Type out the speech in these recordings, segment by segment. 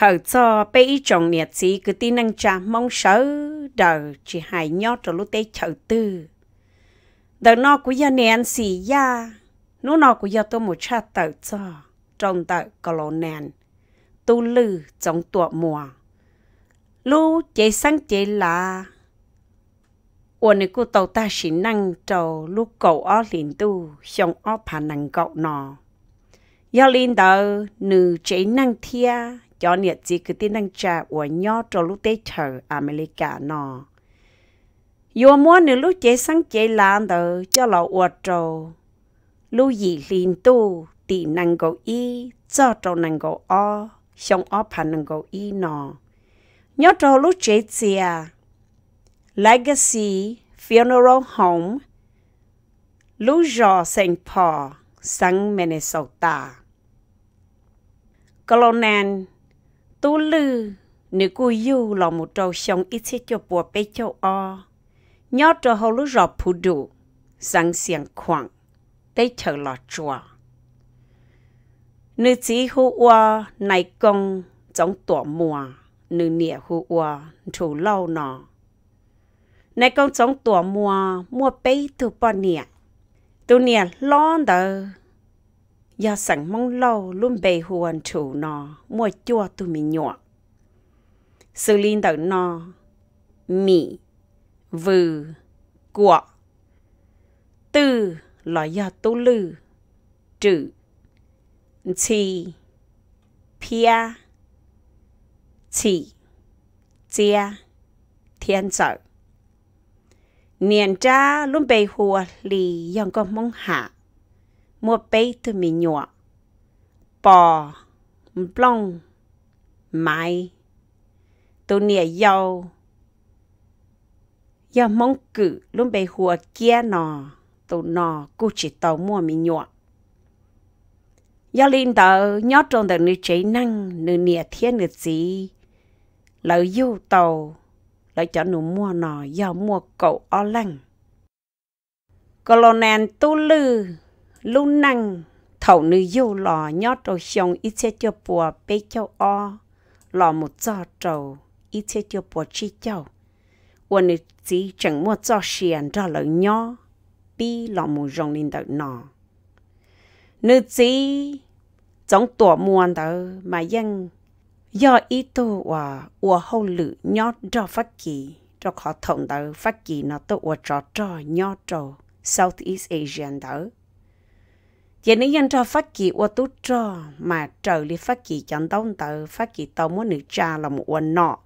hở cho bé ý chồng nhiệt sĩ cứ tin năng cha mong sợ đời chỉ hài nhót rồi lúc tê chở tư đời nó của gia nè ăn xì ya nó nó của gia tôi một cha tờ cho trong tờ có lỗ nèn tu lư trong tụa mùa lu chế sáng chế lạ ôn này cô tàu ta chỉ năng trầu lu cầu ó liền tu xong ó phà năng cậu nọ do linh đầu nữ chế năng thia cho nhiệt chỉ cứ tin năng trà của nho cho lúc tế thở America nọ. Yo mua nữ lúc chế sáng chế lan tờ cho lọ ua trâu. Lúc gì liền tu thì năng gầu y, cho trâu năng gầu o, xong o phà năng gầu y nọ. Nho trâu lúc chế chìa. Legacy Funeral Home Lũ giò St. Paul, sang Minnesota. Colonel tu lư nếu cô yêu là một trâu sông ít sẽ cho bùa bê cho o nhớ cho hầu lúc rọ phù đủ sáng xiềng khoảng đây chờ lọ chùa nữ chỉ hú oa này công trong tổ mùa nữ nịa hú oa chủ lâu nọ này công trong tổ mùa mua bê tu bò nịa tu nịa lo đờ giờ sẵn mong lâu luôn bề huồn chủ nó mua chua tụi mình nhọ sự linh tử nó mì vừ của tư là do tu lư trừ chi pia chỉ chia thiên trợ niên cha luôn bề hùa lì dòng con mong hạ mua bê tu mì nhọ bò plong mai tu nia dâu giờ mong cử luôn bê hùa kia nò, tu nò cú chỉ tàu mua mì nhọ giờ linh tờ nhót trong tờ nữ chế năng nữ nia thiên nữ gì lỡ yêu tàu lỡ cho nữ mua nò, giờ mua cậu o lăng colonel tu lư lúc năng thầu nữ yêu lò nhót rồi xong ít xe cho bùa bê cho o lò một giò trầu ít xe cho bùa chi châu quân nữ chỉ chẳng mua giò xiên cho lợi nhó bi lò mù rong lên đợi nọ nữ chỉ giống tổ mua đó mà dân do ý tu và ua hậu lự nhót cho phát kỳ cho khó thông đó phát kỳ nó tôi ua trò trò nhót trò Southeast Asian đó giờ nên dân cho phát kỳ ô tú cho mà trở đi phát kỳ chẳng đông tờ phát kỳ tàu muốn nữ cha là một quần nọ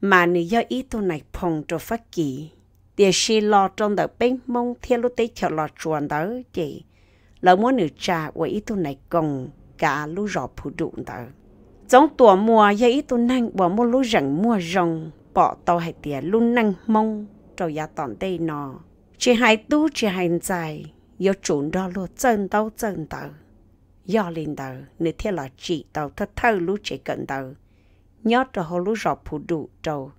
mà nữ do ý tu này phòng cho phát kỳ để xì lo trong tờ bên mông theo lúc tế chờ lo chuẩn tờ chị là muốn nữ cha của ý tu này còn cả lũ rõ phụ đủ tờ trong tuổi mùa do ý tu năng bỏ mua lũ rằng mùa rồng bỏ tàu hay tiền luôn năng mông cho gia tòn tây nọ chỉ hai tu chỉ hai dài 有准到了真到真到，要领导你天来知道他透露这个到，要着好路绕不住着，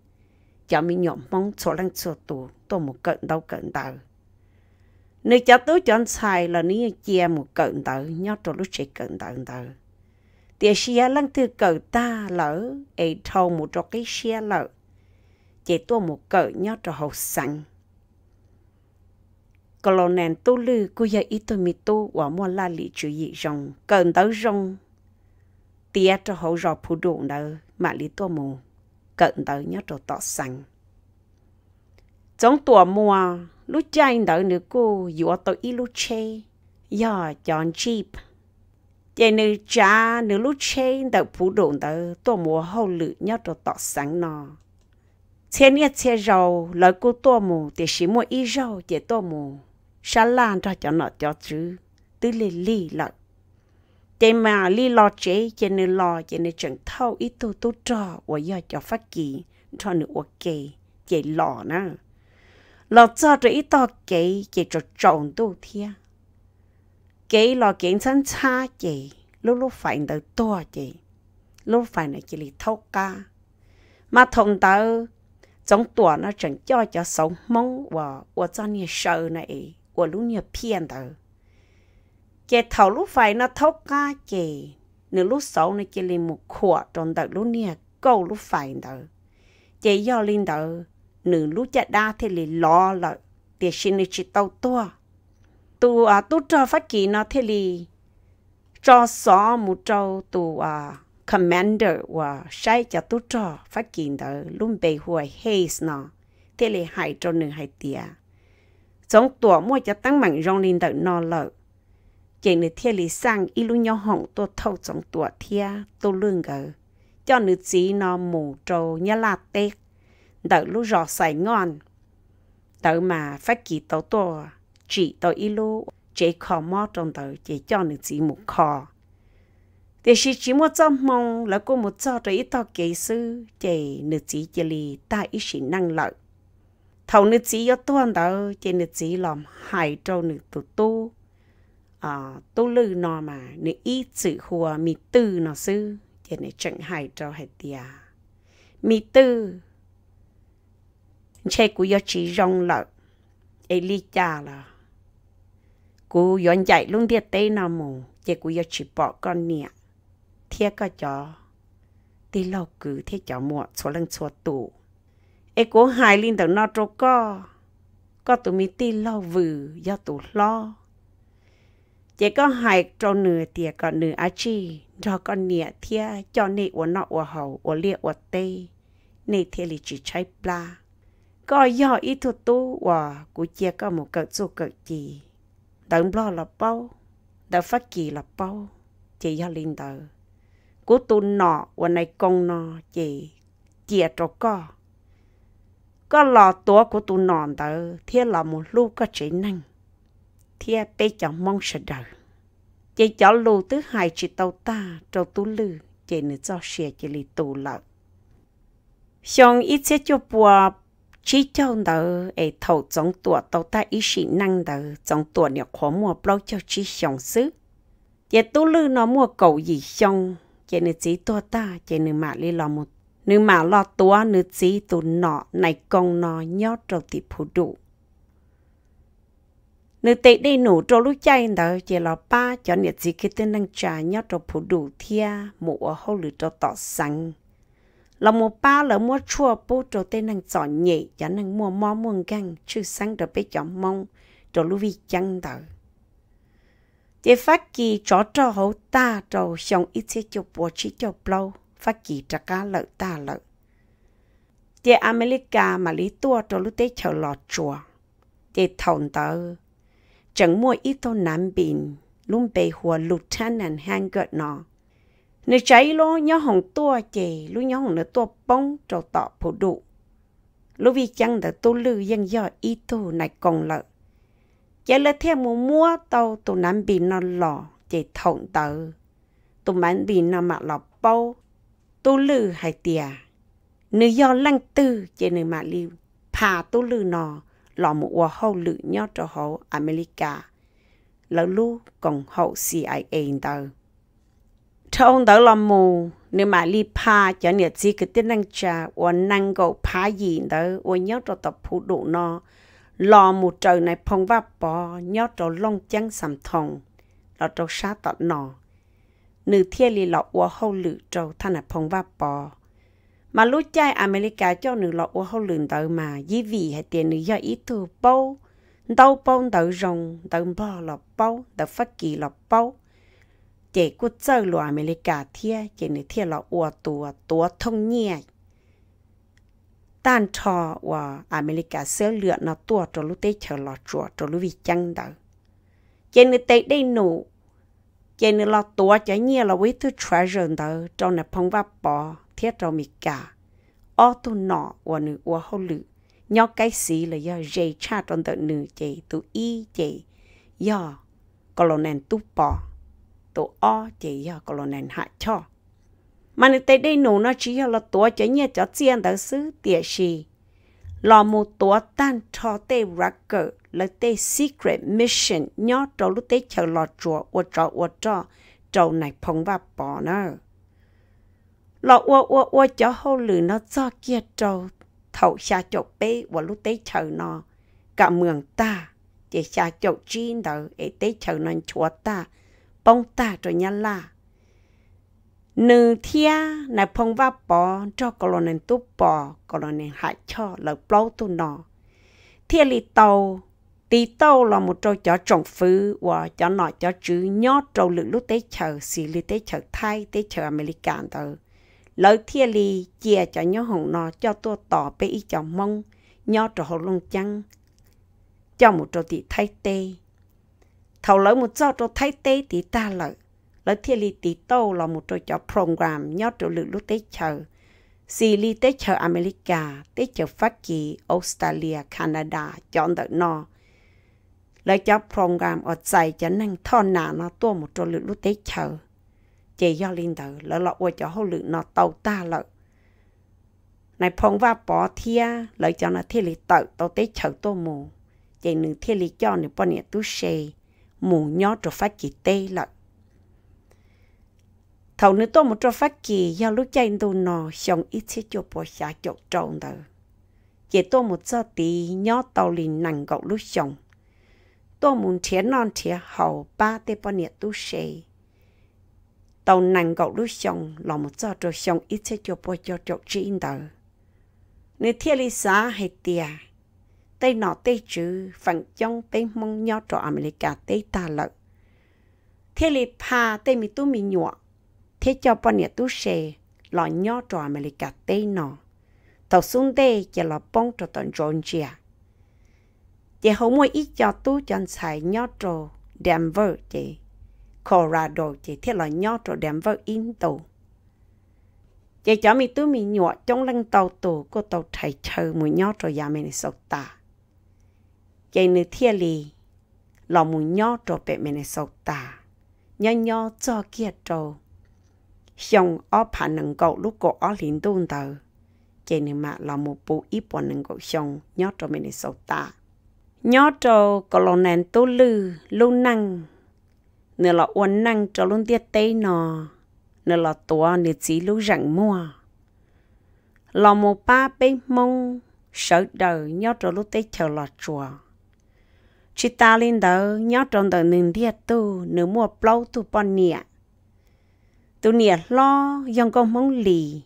要咪要忙错人错多都冇跟到跟到。你 cho tôi chọn xài là ní chia một cận tờ nhau trò lúc chạy cận tờ tờ tiền xe lăng thư cờ ta lỡ ấy thâu một trò cái xe lỡ chạy tôi một cờ nhau trò hậu sẵn cái lò nền tu lư cô giờ ít tôi mi tu và mua la lì chữ gì rong cần tới rong tia cho hậu rò phụ đủ nợ mà lý tu mù cận tới nhớ đồ tọ sẵn trong tua mùa lúc chạy nợ nữ cô dùa tôi ít lúc chê do chọn chip chạy nữ cha nữ lúc chê nợ phụ đủ nợ tua mùa hậu lự nhớ đồ tọ sẵn nọ trên nhất xe rầu lời cô tua mù thì chỉ mua ít rau để tua mù sa lan ra cho nó cho chứ tứ lì lì lợ thế mà lì lo chế cho nên lo cho nên chẳng thâu ít tu tu trò và do cho phát kỳ cho nữa ok chế lò nè lò cho rồi ít to kế chế cho trộn tu thia kế lò kiến sẵn xa chế lúc lúc phải tới to chế lúc phải là chỉ lì thâu ca mà thông tớ trong tuổi nó chẳng cho cho sống mong và và cho nhiều sợ này của lúc nhờ phiền tờ chè thầu lúc phải nó thốc ca chè nếu lúc xấu nó chè lên một khỏa trong tờ lúc nhờ câu lúc phải tờ chè do lên tờ nữ lúc chả đa thì lì lo lợi tiền xin đi chỉ tàu tua tu à tu cho phát kỳ nó thế lì cho xó một châu tu à commander và sai cho tu cho phát kỳ đó luôn bề hùa haze nó thế lì hại cho nữ hại tiền trong tổ mua cho tăng mạnh rong linh đợi nó lợ chỉ nữ thiên lý sang y lu nhau hỏng tô thâu trong tổ thia tô lương gờ cho nữ chỉ nó mù trâu nhá la tê đợi lu rò sài ngon đợi mà phát kỳ tổ tổ chỉ tổ y lu chế khó mò trong đợi chế cho nữ chỉ một khó thì chỉ chỉ một trăm mong là cô một cho rồi ít tao kỹ sư chế nữ chỉ chỉ lì ta y sĩ năng lợi thầu nữ chỉ yếu tuân đó trên nữ chỉ làm hại cho nữ tu tu à tu lư nó mà nữ ít chữ hùa mi tư nó sư trên nữ chẳng hại cho hại tia mi tư chế của yếu chỉ rong lợ ai cha là cú yon chạy luôn tiệt tê nào mù chế cú yếu chỉ bỏ con nè thiệt cả chó tí lâu cứ thế chó muộn số lần số tủ e cố hài linh đầu nó trô co có tụi mi ti lo vừ do tụi lo chỉ có hai trâu nửa tiệt còn nửa á chi cho con nịa thia cho nị của nọ của hầu của lia của tây nị thia lì chỉ trái pla có do ít thuật tu và của chia có một cỡ số cỡ gì đừng lo là bao đừng phát kỳ là bao chỉ do linh tờ của tu nọ của này con nọ chỉ chia trâu co có lò tua của tụ nòn tờ thiên là một lu có chỉ năng thiên bé chọn mong sợ đời chị chọn lu thứ hai chị tàu ta trâu tú lư chị nữ cho xe chị lì tù lợ xong ít sẽ cho bùa chỉ cho đỡ ấy thầu trong tuổi tàu ta ý sĩ năng đỡ trong tuổi nhiều khó mua bao cho chị xong xứ chị tú lư nó mua cầu gì xong chị nữ chị tua ta chị nữ mà lì lò một nếu mà lo tua nữ chỉ tu nọ này công nọ nhớ trâu thì phụ đủ nữ tệ đi nổ trâu lúc chay đó chỉ lo ba cho nhiệt gì cái tên năng trả nhớ trâu phụ đủ thia mùa hậu lử trâu tỏ sẵn là một ba là mua chua bố trâu tên năng giỏ nhẹ cho năng mua mò muôn găng chứ sáng được bé chọn mong trâu lúc vi chăng đó chỉ phát kỳ chó trâu hậu ta trâu xong ít sẽ chụp bố chỉ chụp lâu và kỳ trả cá lợi ta lợi. Tế America mà lý tua cho lúc tế chờ lọ chùa. Tế thòng tờ. Chẳng mua ít tô Nam Bình, luôn bề hùa Lieutenant hang gợt nó. Nè cháy lô nhớ hồng tua chè, lúc nhớ hồng nửa tua bông trầu tọ phụ đủ. Lúc vi chăng tờ tô lư dân do ít tô này còn lợi. Chả lơ theo mùa mua tàu tụ Nam Bình nó lọ, chè thòng tờ. Tụ Nam Bình nó mặc lọ bao tu lư hay tìa nữ do lăng tư chế nữ mà liu phà tu lư nọ lọ một quả hậu lự nhau cho hậu America lỡ lu còn hậu CIA tờ trong đó là mù nếu mà li pa cho nhiệt gì cái tên năng cha và năng gậu pa gì đó và nhớ cho tập phụ đủ nó lò một trời này phong váp bò nhớ cho long chăng sầm thòng là cho sát tọt nọ nữ thiên lì lọ ua hâu lử trâu thân là phong va bò mà lúc cho nữ lọ ua hâu lử đỡ mà dĩ vị hay tiền nữ do ý tu bao đâu bao đỡ rồng đỡ bò lọ bao đỡ phát kỳ lọ bao chỉ có chơi lọ America thiên chỉ nữ thiên lọ ua tua tua thông nhẹ tan trò và America sơ lựa nó tua cho lúc tết chờ lọ chuột cho vị chăng đỡ chỉ nữ tết đây nụ chế nữa là tua chế nhia là với thứ treasure đó trong này phong va bỏ thiết trong mì cả ô tu nọ và nữ và hậu lự nhau cái gì là do dây cha trong tận nữ chế tu y chế do có lo nền tu bỏ tu o chế do có lo nền hạ cho mà nữ tới đây nổ nó chỉ là tua chế nhia cho chiên tới xứ tiệt gì lo một tua tan cho tê rắc cỡ là tê secret mission nhó trâu lúc tê chờ lò chùa ô trò ô trò trâu này phong và bỏ nó lò ô ô ô cho hô lử nó cho kia trâu thầu xa chỗ bê và lúc tê chờ nó cả mường ta chỉ xa chỗ chi đó ấy tê chờ nó chúa ta bông ta rồi nhá, la nữ thia này phong và bỏ cho cô lò nên tu bỏ cô lò nên hại cho lời bao tu nó thiên lý tàu tí tàu là một trò chó trọng phứ và chó nọ chó chứ nhó trò lự lúc tế chờ xì lì tế chờ thay tế chờ American tờ lợi thia lì chia cho nhó hồng nọ cho tua tỏ bê y cho mông nhó trò hồ lông chăng cho một trò tí thay tê thầu lợi một cho trò thay tê tí ta lợi lợi thia lì tí tàu là một trò chó program nhó trò lự lúc tế chờ xì lì tế chờ America tế chờ Pháp Kỳ Australia Canada chọn đợi nọ no lấy cho program ở dạy cho năng thon nà nó tua một trò lự lúc tế chờ chỉ do linh tử lỡ lọ qua cho hậu lự nó tàu ta lợ này phong va bỏ thia lỡ cho nó thiên lý tự tàu tế chờ tua mù chỉ nửa thiên lý cho nửa bao nhiêu tu xe mù nhó trò phát kỳ tê lợ thầu nửa tua một trò phát kỳ do lúc chạy đồ nò xong ít sẽ cho bỏ xả chỗ trộn tử chỉ tua một giờ tí nhó tàu liền nặng gậu lúc xong tôi muốn thiệt non thiệt hậu ba tê bao nhiêu tu sĩ tàu nàng gậu lúc xong là một giờ rồi xong ít sẽ cho bao cho cho chỉ in tờ nếu thiệt lý xã hay tia tây nọ tây chữ phẳng trong tây mong nhau cho America tây ta lợi thế lý pha tây mi tu mi nhọ thế cho bao nhiêu tu sĩ là nhau cho America tây nọ tàu xuống đây chỉ là bông cho tận tròn chia chị không mua ít cho tu chân xài nhỏ trồ Denver chị Colorado chị thiết là nhỏ trồ Denver in tù chị cho mình tu mình nhọ trong lăng tàu tù cô tàu chạy chờ mùi nhỏ trồ nhà mình sầu ta chị nữ thiết lì là mùi nhỏ trồ bệ mình sầu ta nhỏ nhỏ cho kia trồ xong ở phản nâng cậu lúc cô ở liền tuôn tờ chị nữ mà là một bộ ít bọn nâng cậu xong nhỏ trồ mình sầu ta nhớ cho có lòng nền tố lư lâu năng nửa là uốn năng cho luôn tiết tây nò, nửa là tua nửa chỉ lưu rặng mua lò một ba bê mông sợ đời nhớ cho lúc tây chờ lò chùa chị ta lên đó nhớ trong đời nương tiết tu nửa mua plau tu bò nịa tu nịa lo dòng con mong lì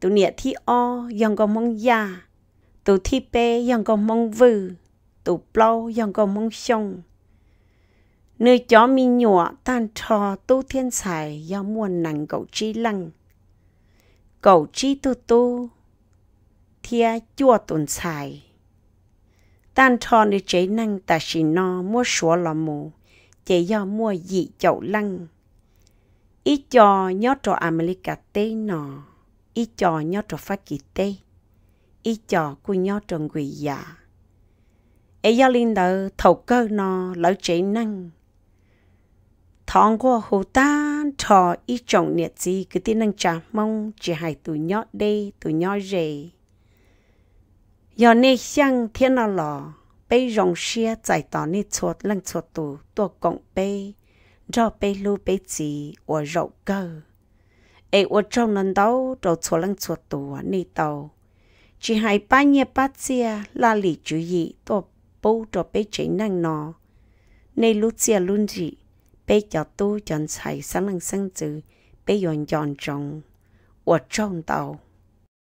tu nịa thi o dòng con mong ya, tu thi bê dòng con mong vư tụ bao yang có mong xong nơi chó mi nhỏ tan trò tu thiên xài do muôn nặng cậu trí lăng cậu trí tu tu thia chua tồn xài tan trò nơi chế năng ta xì no mua sủa lò mù chế do mua dị chậu lăng ít cho nhó trò America tê nọ ít cho nhó trò Pháp Kỳ tê ít cho của nhó trò quỷ giả dạ ai giờ linh đầu thầu cơ nó lỡ chế năng thong qua hồ ta thọ ít chồng nhiệt gì cứ tin năng chả mong chỉ hai tụi nhỏ đây tụi nhỏ rể giờ nè sang thiên nào lò bây rong xia giải tỏ nè chuột lăng chuột tù to cộng bây do bây lu bây gì ở rậu cơ ai ở trong lần đầu đồ chuột lăng chuột tù nè tàu chỉ hai ba nhẹ ba chia là lý chú ý tua bố cho bé chế năng nọ. nên lúc chia luôn gì, bé cho tu chọn xài sáng lăng sáng chữ, bé dọn dọn trọng, ở trong tàu.